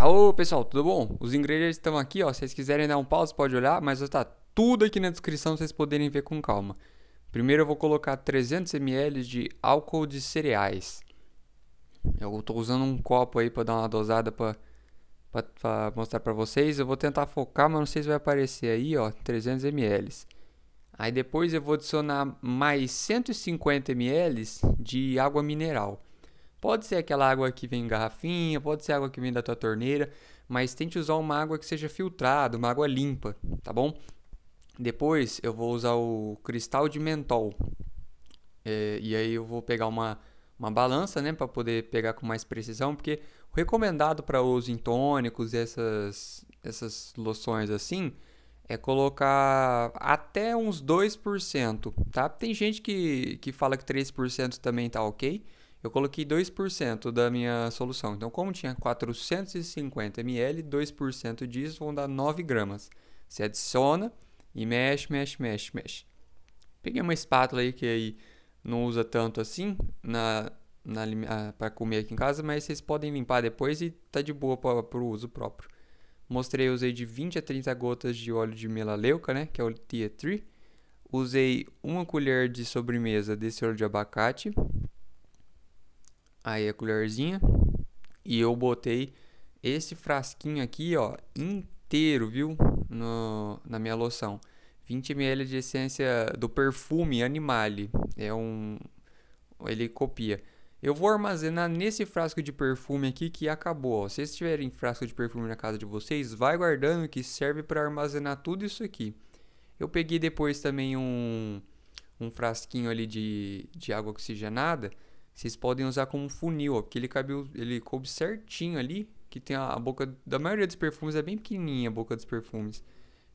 Alô, pessoal, tudo bom? Os ingredientes estão aqui, ó. Se vocês quiserem dar um pause, pode olhar, mas está tudo aqui na descrição para vocês poderem ver com calma. Primeiro eu vou colocar 300 ml de álcool de cereais. Eu estou usando um copo aí para dar uma dosada para para mostrar para vocês. Eu vou tentar focar, mas não sei se vai aparecer aí, ó, 300 ml. Aí depois eu vou adicionar mais 150 ml de água mineral. Pode ser aquela água que vem em garrafinha, pode ser água que vem da tua torneira, mas tente usar uma água que seja filtrada, uma água limpa, tá bom? Depois eu vou usar o cristal de mentol. É, e aí eu vou pegar uma, uma balança, né, para poder pegar com mais precisão, porque o recomendado para uso em tônicos e essas, essas loções assim é colocar até uns 2%, tá? Tem gente que, que fala que 3% também tá ok, eu coloquei 2% da minha solução. Então, como tinha 450 ml, 2% disso vão dar 9 gramas. Você adiciona e mexe, mexe, mexe, mexe. Peguei uma espátula aí que aí não usa tanto assim na, na ah, para comer aqui em casa, mas vocês podem limpar depois e tá de boa para o uso próprio. Mostrei, usei de 20 a 30 gotas de óleo de melaleuca, né, que é o Tea Tree. Usei uma colher de sobremesa desse óleo de abacate aí a colherzinha e eu botei esse frasquinho aqui, ó, inteiro, viu? No, na minha loção. 20 ml de essência do perfume Animale. É um ele copia. Eu vou armazenar nesse frasco de perfume aqui que acabou. Ó. Se vocês tiverem frasco de perfume na casa de vocês, vai guardando que serve para armazenar tudo isso aqui. Eu peguei depois também um, um frasquinho ali de, de água oxigenada vocês podem usar como funil, ó, porque ele, cabe, ele coube certinho ali, que tem a, a, boca da maioria dos perfumes, é bem pequenininha a boca dos perfumes.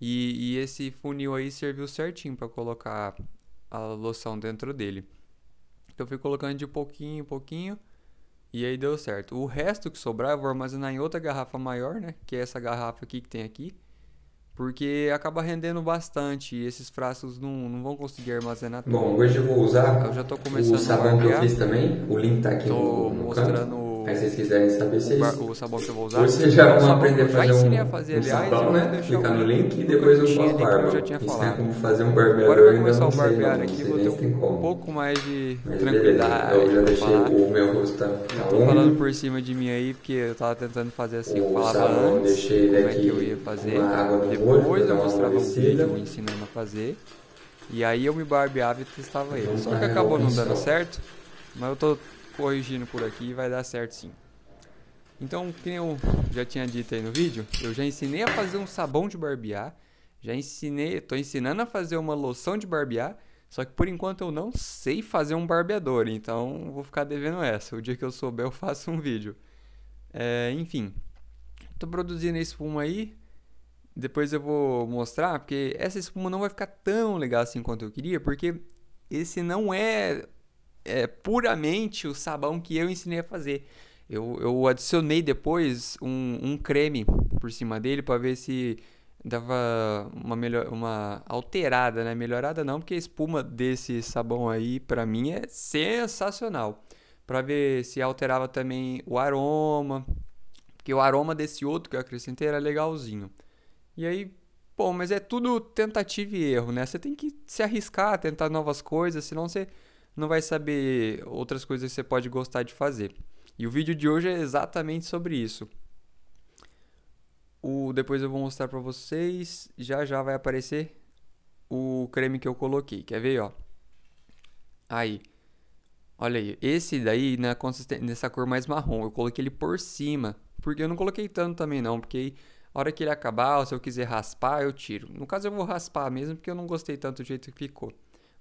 E, e esse funil aí serviu certinho para colocar a loção dentro dele. Então eu fui colocando de pouquinho em pouquinho e aí deu certo. O resto que sobrar eu vou armazenar em outra garrafa maior, né? Que é essa garrafa aqui que tem aqui porque acaba rendendo bastante e esses frascos não, não vão conseguir armazenar tudo. Bom, hoje eu vou usar eu já tô começando o sabão que eu fiz também, o link tá aqui tô no, no mostrando canto. Aí se vocês quiserem saber se vocês... o sabão que eu vou usar. Vocês já vão aprender a fazer um, fazer, um aliás, sabão, né? Clicar no link e depois eu faço barba. Eu já tinha como fazer um barbeador. Agora eu vou começar o barbear aqui, vou ter um pouco mais de Mas tranquilidade. Eu já deixei o meu rosto tá Estou tá falando por cima de mim aí, porque eu tava tentando fazer assim, eu falava antes deixei como é que eu ia fazer. Depois eu mostrava um vídeo ensinando a fazer. E aí eu me barbeava e testava ele. Só que acabou não dando certo, mas eu tô corrigindo por aqui vai dar certo sim. Então, como eu já tinha dito aí no vídeo, eu já ensinei a fazer um sabão de barbear, já ensinei, estou ensinando a fazer uma loção de barbear, só que por enquanto eu não sei fazer um barbeador, então vou ficar devendo essa. O dia que eu souber eu faço um vídeo. É, enfim, estou produzindo a espuma aí, depois eu vou mostrar, porque essa espuma não vai ficar tão legal assim quanto eu queria, porque esse não é é puramente o sabão que eu ensinei a fazer. Eu, eu adicionei depois um, um creme por cima dele para ver se dava uma melhor uma alterada, né? Melhorada não, porque a espuma desse sabão aí para mim é sensacional. Para ver se alterava também o aroma, porque o aroma desse outro que eu acrescentei era legalzinho. E aí, bom, mas é tudo tentativa e erro, né? Você tem que se arriscar, tentar novas coisas, senão você não vai saber outras coisas que você pode gostar de fazer. E o vídeo de hoje é exatamente sobre isso. O, depois eu vou mostrar para vocês, já já vai aparecer o creme que eu coloquei, quer ver, ó? Aí, olha aí, esse daí na né, consistência, nessa cor mais marrom, eu coloquei ele por cima, porque eu não coloquei tanto também não, porque a hora que ele acabar, ou se eu quiser raspar, eu tiro. No caso eu vou raspar mesmo, porque eu não gostei tanto do jeito que ficou.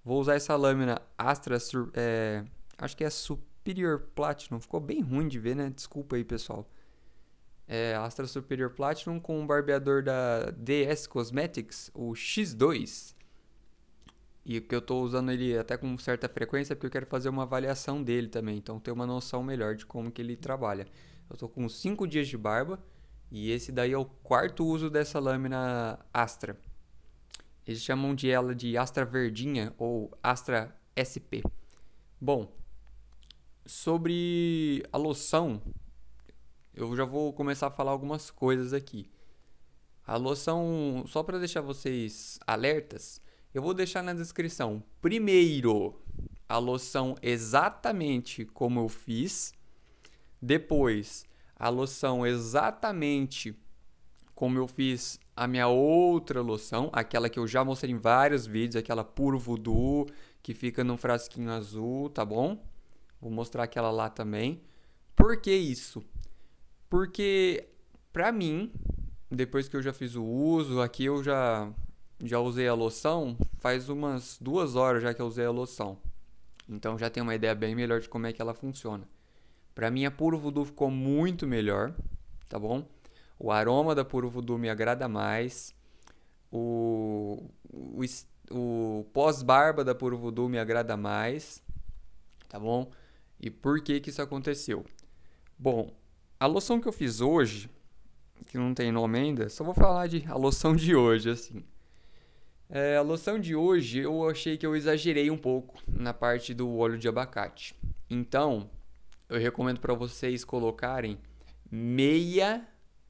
Vou usar essa lâmina Astra, é, acho que é Superior Platinum. Ficou bem ruim de ver, né? Desculpa aí, pessoal. É, Astra Superior Platinum com um barbeador da DS Cosmetics, o X2. E que eu estou usando ele até com certa frequência porque eu quero fazer uma avaliação dele também, então ter uma noção melhor de como que ele trabalha. Eu estou com 5 dias de barba e esse daí é o quarto uso dessa lâmina Astra. Eles chamam de ela de Astra Verdinha ou Astra SP. Bom, sobre a loção, eu já vou começar a falar algumas coisas aqui. A loção, só para deixar vocês alertas, eu vou deixar na descrição. Primeiro, a loção exatamente como eu fiz. Depois, a loção exatamente como eu fiz a minha outra loção, aquela que eu já mostrei em vários vídeos, aquela Puro Voodoo, que fica num frasquinho azul, tá bom? Vou mostrar aquela lá também. Por que isso? Porque, pra mim, depois que eu já fiz o uso, aqui eu já, já usei a loção, faz umas duas horas já que eu usei a loção. Então já tenho uma ideia bem melhor de como é que ela funciona. Pra mim, a Puro Voodoo ficou muito melhor, tá bom? O aroma da Puro Vudu me agrada mais. O, o, o pós-barba da Puro Vudu me agrada mais. Tá bom? E por que que isso aconteceu? Bom, a loção que eu fiz hoje, que não tem nome ainda, só vou falar de a loção de hoje, assim. É, a loção de hoje eu achei que eu exagerei um pouco na parte do óleo de abacate. Então, eu recomendo para vocês colocarem meia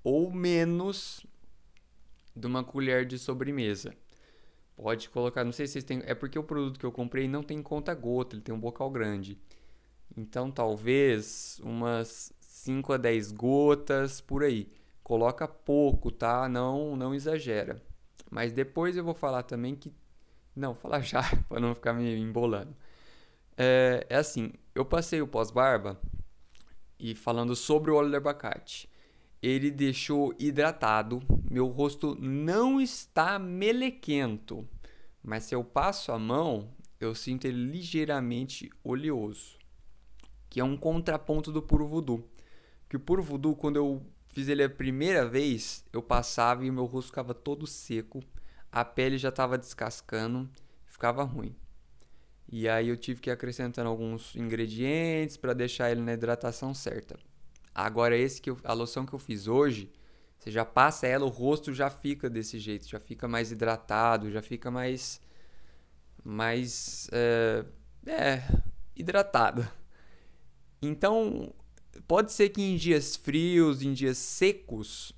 ou menos de uma colher de sobremesa. Pode colocar, não sei se vocês têm. É porque o produto que eu comprei não tem conta-gota, ele tem um bocal grande. Então talvez umas 5 a 10 gotas por aí. Coloca pouco, tá? Não, não exagera. Mas depois eu vou falar também que. Não, falar já, para não ficar me embolando. É, é assim, eu passei o pós-barba e falando sobre o óleo de abacate ele deixou hidratado, meu rosto não está melequento, mas se eu passo a mão, eu sinto ele ligeiramente oleoso, que é um contraponto do puro voodoo. Que o puro voodoo, quando eu fiz ele a primeira vez, eu passava e meu rosto ficava todo seco, a pele já estava descascando, ficava ruim. E aí eu tive que acrescentar acrescentando alguns ingredientes para deixar ele na hidratação certa. Agora, esse que eu, a loção que eu fiz hoje, você já passa ela, o rosto já fica desse jeito, já fica mais hidratado, já fica mais. mais. É, é, hidratado. Então, pode ser que em dias frios, em dias secos,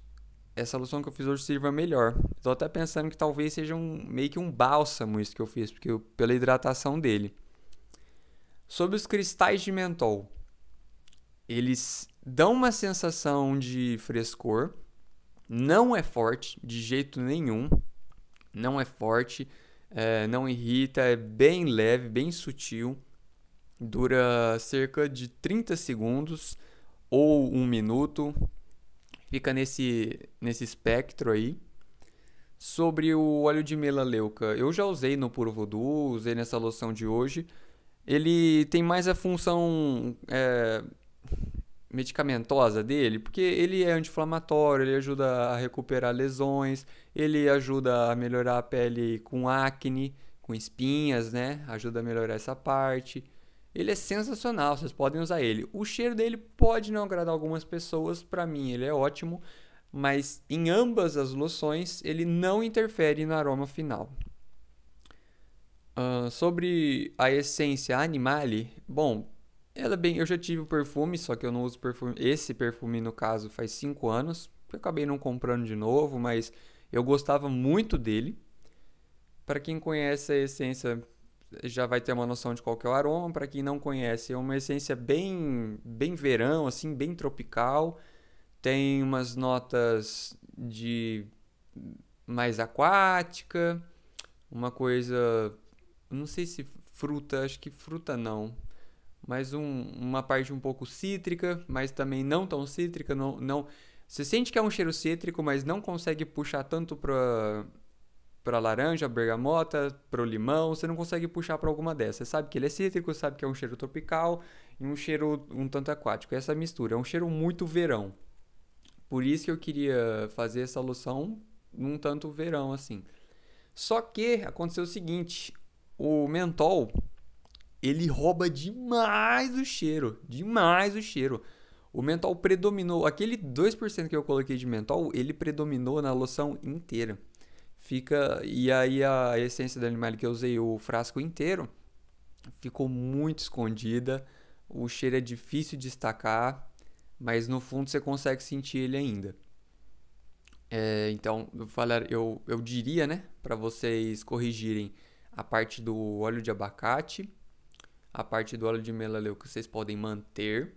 essa loção que eu fiz hoje sirva melhor. Estou até pensando que talvez seja um, meio que um bálsamo isso que eu fiz, porque eu, pela hidratação dele. Sobre os cristais de mentol. Eles dão uma sensação de frescor. Não é forte de jeito nenhum. Não é forte, é, não irrita, é bem leve, bem sutil. Dura cerca de 30 segundos ou um minuto. Fica nesse, nesse espectro aí. Sobre o óleo de melaleuca, eu já usei no Puro Voodoo, usei nessa loção de hoje. Ele tem mais a função é, medicamentosa dele, porque ele é anti-inflamatório, ele ajuda a recuperar lesões, ele ajuda a melhorar a pele com acne, com espinhas, né? Ajuda a melhorar essa parte. Ele é sensacional, vocês podem usar ele. O cheiro dele pode não agradar algumas pessoas, para mim ele é ótimo, mas em ambas as loções ele não interfere no aroma final. Uh, sobre a essência animale, bom, ela é bem, eu já tive o perfume, só que eu não uso perfume. Esse perfume, no caso, faz 5 anos. Eu acabei não comprando de novo, mas eu gostava muito dele. Para quem conhece a essência, já vai ter uma noção de qual é o aroma. Para quem não conhece, é uma essência bem, bem verão, assim, bem tropical. Tem umas notas de mais aquática, uma coisa, não sei se fruta, acho que fruta não mas um, uma parte um pouco cítrica, mas também não tão cítrica, não, não... Você sente que é um cheiro cítrico, mas não consegue puxar tanto para para laranja, bergamota, para o limão, você não consegue puxar para alguma dessas. Você sabe que ele é cítrico, sabe que é um cheiro tropical e um cheiro um tanto aquático. Essa mistura é um cheiro muito verão. Por isso que eu queria fazer essa loção um tanto verão assim. Só que aconteceu o seguinte, o mentol ele rouba demais o cheiro, demais o cheiro. O mentol predominou, aquele 2% que eu coloquei de mentol, ele predominou na loção inteira. Fica e aí a essência do animal que eu usei o frasco inteiro ficou muito escondida. O cheiro é difícil de destacar, mas no fundo você consegue sentir ele ainda. É, então, eu, falar, eu, eu diria, né, para vocês corrigirem a parte do óleo de abacate a parte do óleo de melaleuca vocês podem manter.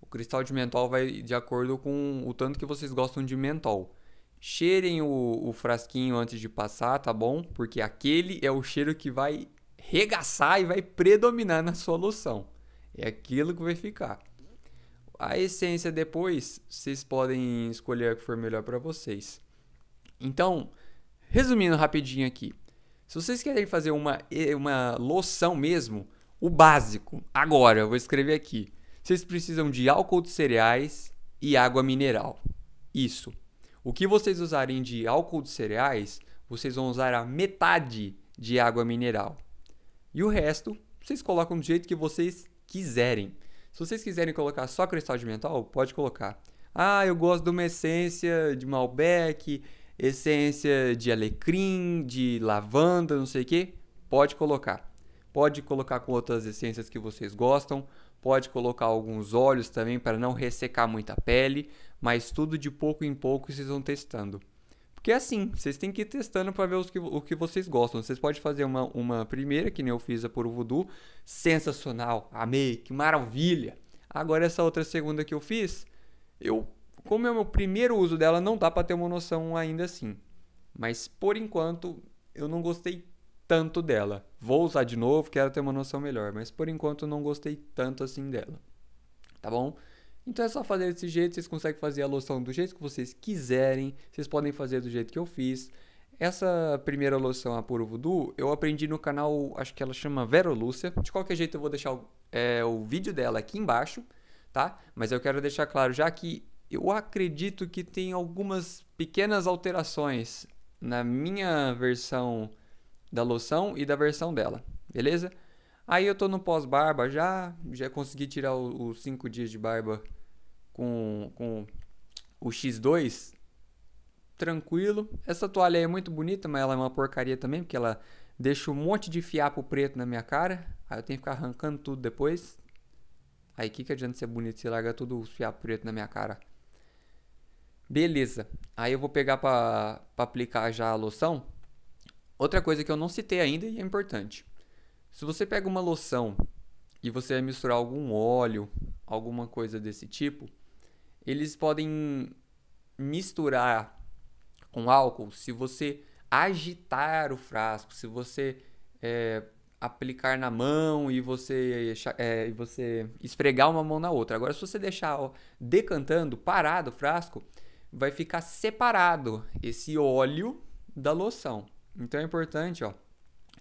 O cristal de mentol vai de acordo com o tanto que vocês gostam de mentol. Cheirem o, o frasquinho antes de passar, tá bom? Porque aquele é o cheiro que vai regaçar e vai predominar na sua loção. É aquilo que vai ficar. A essência depois, vocês podem escolher a que for melhor para vocês. Então, resumindo rapidinho aqui. Se vocês querem fazer uma, uma loção mesmo, o básico. Agora, eu vou escrever aqui. Vocês precisam de álcool de cereais e água mineral. Isso. O que vocês usarem de álcool de cereais, vocês vão usar a metade de água mineral. E o resto, vocês colocam do jeito que vocês quiserem. Se vocês quiserem colocar só cristal de mentol, pode colocar. Ah, eu gosto de uma essência de Malbec, essência de alecrim, de lavanda, não sei o que. Pode colocar. Pode colocar com outras essências que vocês gostam, pode colocar alguns óleos também para não ressecar muita pele, mas tudo de pouco em pouco vocês vão testando. Porque é assim, vocês têm que ir testando para ver os que, o que vocês gostam. Vocês podem fazer uma, uma primeira, que nem eu fiz a por voodoo, sensacional, amei, que maravilha. Agora essa outra segunda que eu fiz, eu como é o meu primeiro uso dela, não dá para ter uma noção ainda assim. Mas por enquanto, eu não gostei tanto dela. Vou usar de novo, quero ter uma noção melhor, mas por enquanto não gostei tanto assim dela. Tá bom? Então é só fazer desse jeito, vocês conseguem fazer a loção do jeito que vocês quiserem, vocês podem fazer do jeito que eu fiz. Essa primeira loção a Puro Voodoo, eu aprendi no canal, acho que ela chama Vero Lúcia. De qualquer jeito eu vou deixar o, é, o vídeo dela aqui embaixo, tá? Mas eu quero deixar claro já que eu acredito que tem algumas pequenas alterações na minha versão da loção e da versão dela, beleza? Aí eu tô no pós-barba já, já consegui tirar os 5 dias de barba com, com o X2, tranquilo. Essa toalha aí é muito bonita, mas ela é uma porcaria também, porque ela deixa um monte de fiapo preto na minha cara, aí eu tenho que ficar arrancando tudo depois. Aí que que adianta ser bonito se larga tudo os fiapo preto na minha cara? Beleza, aí eu vou pegar pra, pra aplicar já a loção. Outra coisa que eu não citei ainda e é importante. Se você pega uma loção e você vai misturar algum óleo, alguma coisa desse tipo, eles podem misturar com álcool se você agitar o frasco, se você é, aplicar na mão e você, é, você esfregar uma mão na outra. Agora, se você deixar ó, decantando, parado o frasco, vai ficar separado esse óleo da loção. Então é importante, ó.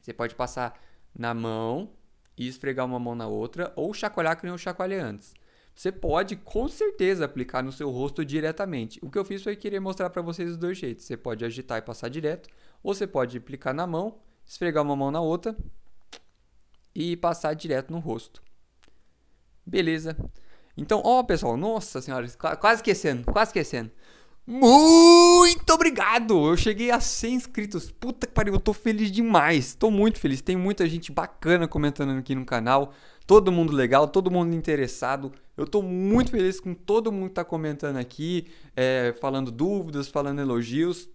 Você pode passar na mão e esfregar uma mão na outra, ou chacoalhar que nem eu chacoalhei antes. Você pode, com certeza, aplicar no seu rosto diretamente. O que eu fiz foi querer mostrar para vocês os dois jeitos. Você pode agitar e passar direto, ou você pode aplicar na mão, esfregar uma mão na outra e passar direto no rosto. Beleza? Então, ó, pessoal, nossa senhora, quase esquecendo, quase esquecendo. Muito obrigado! Eu cheguei a 100 inscritos. Puta que pariu, eu tô feliz demais. Tô muito feliz. Tem muita gente bacana comentando aqui no canal. Todo mundo legal, todo mundo interessado. Eu tô muito feliz com todo mundo que tá comentando aqui, é, falando dúvidas, falando elogios.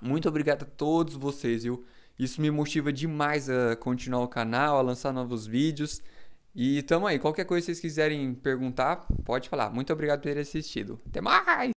Muito obrigado a todos vocês, viu? Isso me motiva demais a continuar o canal, a lançar novos vídeos. E tamo aí. Qualquer coisa que vocês quiserem perguntar, pode falar. Muito obrigado por ter assistido. Até mais!